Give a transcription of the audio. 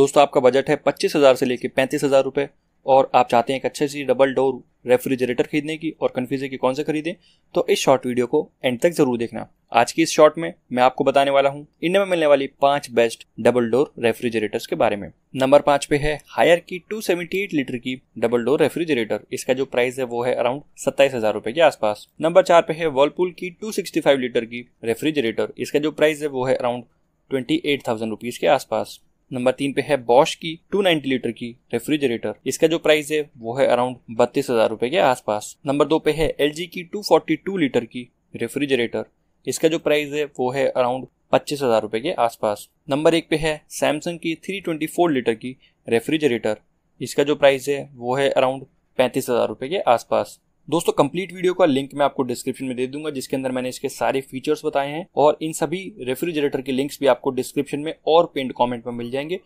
दोस्तों आपका बजट है पच्चीस हज़ार से लेकर पैंतीस हज़ार रुपये और आप चाहते हैं एक अच्छे सी डबल डोर रेफ्रिजरेटर खरीदने की और कन्फ्यूज है कि कौन से खरीदें तो इस शॉर्ट वीडियो को एंड तक जरूर देखना आज की इस शॉर्ट में मैं आपको बताने वाला हूँ इंडिया में मिलने वाली पांच बेस्ट डबल डोर रेफ्रिजरेटर्स के बारे में नंबर पांच पे है हायर की टू लीटर की डबल डोर रेफ्रिजरेटर इसका जो प्राइस है वो है अराउंड सत्ताईस हजार रुपए के आसपास नंबर चार पे है वर्लपूल की टू लीटर की रेफ्रिजरेटर इसका जो प्राइस है वो है around twenty eight thousand rupees के आसपास नंबर तीन पे है बॉश की 290 लीटर की रेफ्रिजरेटर इसका जो प्राइस है वो है अराउंड बत्तीस हजार रूपए के आसपास नंबर दो पे है एल की 242 लीटर की रेफ्रिजरेटर इसका जो प्राइस है वो है अराउंड पच्चीस हजार रूपए के आसपास नंबर एक पे है सैमसंग की 324 लीटर की रेफ्रिजरेटर इसका जो प्राइस है वो है अराउंड पैंतीस हजार रुपए के आसपास दोस्तों कंप्लीट वीडियो का लिंक मैं आपको डिस्क्रिप्शन में दे दूंगा जिसके अंदर मैंने इसके सारे फीचर्स बताए हैं और इन सभी रेफ्रिजरेटर के लिंक्स भी आपको डिस्क्रिप्शन में और पेंड कॉमेंट में मिल जाएंगे